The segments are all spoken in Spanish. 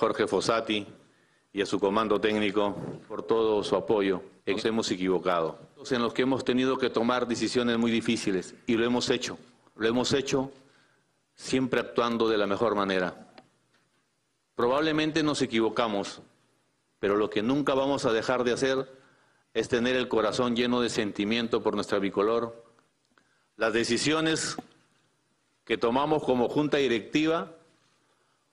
Jorge Fossati y a su comando técnico por todo su apoyo. Nos hemos equivocado, en los que hemos tenido que tomar decisiones muy difíciles y lo hemos hecho. Lo hemos hecho siempre actuando de la mejor manera. Probablemente nos equivocamos, pero lo que nunca vamos a dejar de hacer es tener el corazón lleno de sentimiento por nuestra bicolor. Las decisiones que tomamos como junta directiva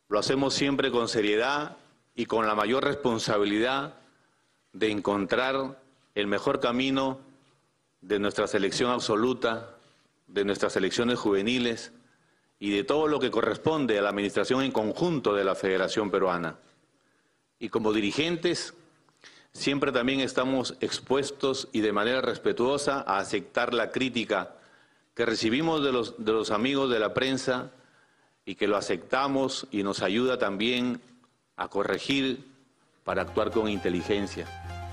lo hacemos siempre con seriedad y con la mayor responsabilidad de encontrar el mejor camino de nuestra selección absoluta, de nuestras selecciones juveniles y de todo lo que corresponde a la administración en conjunto de la Federación Peruana. Y como dirigentes, siempre también estamos expuestos y de manera respetuosa a aceptar la crítica que recibimos de los, de los amigos de la prensa y que lo aceptamos y nos ayuda también a corregir para actuar con inteligencia.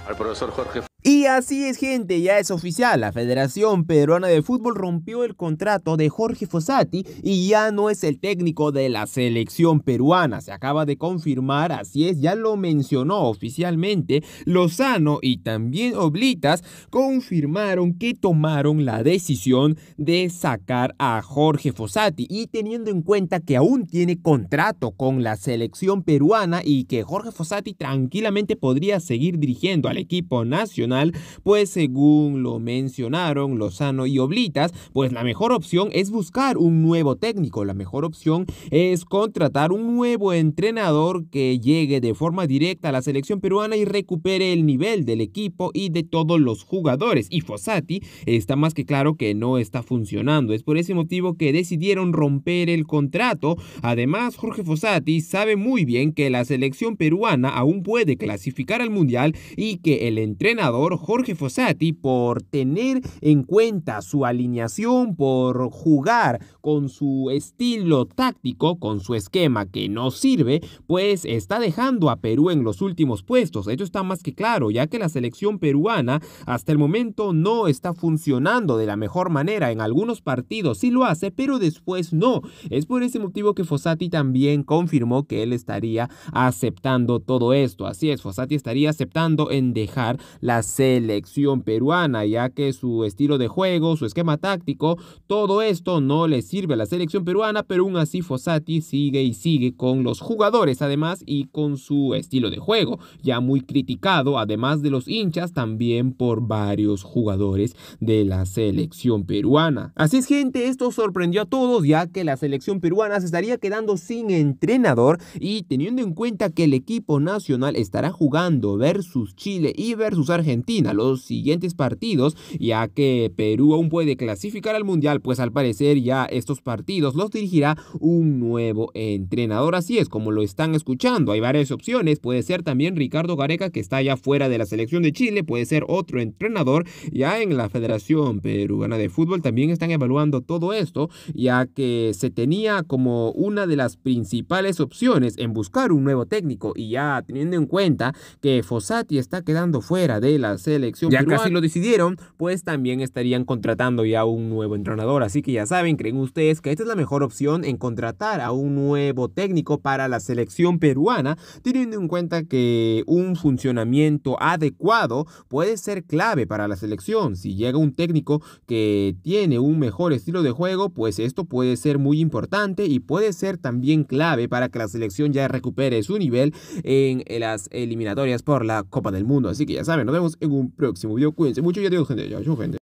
Al profesor Jorge así es gente, ya es oficial, la Federación Peruana de Fútbol rompió el contrato de Jorge Fossati y ya no es el técnico de la selección peruana, se acaba de confirmar, así es, ya lo mencionó oficialmente, Lozano y también Oblitas confirmaron que tomaron la decisión de sacar a Jorge Fossati y teniendo en cuenta que aún tiene contrato con la selección peruana y que Jorge Fossati tranquilamente podría seguir dirigiendo al equipo nacional, pues según lo mencionaron Lozano y Oblitas, pues la mejor opción es buscar un nuevo técnico, la mejor opción es contratar un nuevo entrenador que llegue de forma directa a la selección peruana y recupere el nivel del equipo y de todos los jugadores. Y Fossati está más que claro que no está funcionando, es por ese motivo que decidieron romper el contrato. Además, Jorge Fossati sabe muy bien que la selección peruana aún puede clasificar al Mundial y que el entrenador Jorge Fossati por tener en cuenta su alineación, por jugar con su estilo táctico, con su esquema que no sirve, pues está dejando a Perú en los últimos puestos. Esto está más que claro, ya que la selección peruana hasta el momento no está funcionando de la mejor manera. En algunos partidos sí lo hace, pero después no. Es por ese motivo que Fossati también confirmó que él estaría aceptando todo esto. Así es, Fossati estaría aceptando en dejar la selección selección peruana, ya que su estilo de juego, su esquema táctico, todo esto no le sirve a la selección peruana, pero aún así Fosati sigue y sigue con los jugadores además y con su estilo de juego, ya muy criticado además de los hinchas también por varios jugadores de la selección peruana. Así es gente, esto sorprendió a todos ya que la selección peruana se estaría quedando sin entrenador y teniendo en cuenta que el equipo nacional estará jugando versus Chile y versus Argentina, los siguientes partidos, ya que Perú aún puede clasificar al Mundial, pues al parecer ya estos partidos los dirigirá un nuevo entrenador. Así es como lo están escuchando. Hay varias opciones. Puede ser también Ricardo Gareca, que está ya fuera de la selección de Chile. Puede ser otro entrenador. Ya en la Federación Peruana de Fútbol también están evaluando todo esto, ya que se tenía como una de las principales opciones en buscar un nuevo técnico. Y ya teniendo en cuenta que Fossati está quedando fuera de las selección. Ya casi lo decidieron, pues también estarían contratando ya un nuevo entrenador. Así que ya saben, ¿creen ustedes que esta es la mejor opción en contratar a un nuevo técnico para la selección peruana, teniendo en cuenta que un funcionamiento adecuado puede ser clave para la selección? Si llega un técnico que tiene un mejor estilo de juego, pues esto puede ser muy importante y puede ser también clave para que la selección ya recupere su nivel en las eliminatorias por la Copa del Mundo. Así que ya saben, nos vemos en un próximo video. Cuídense mucho y adiós, gente. gente.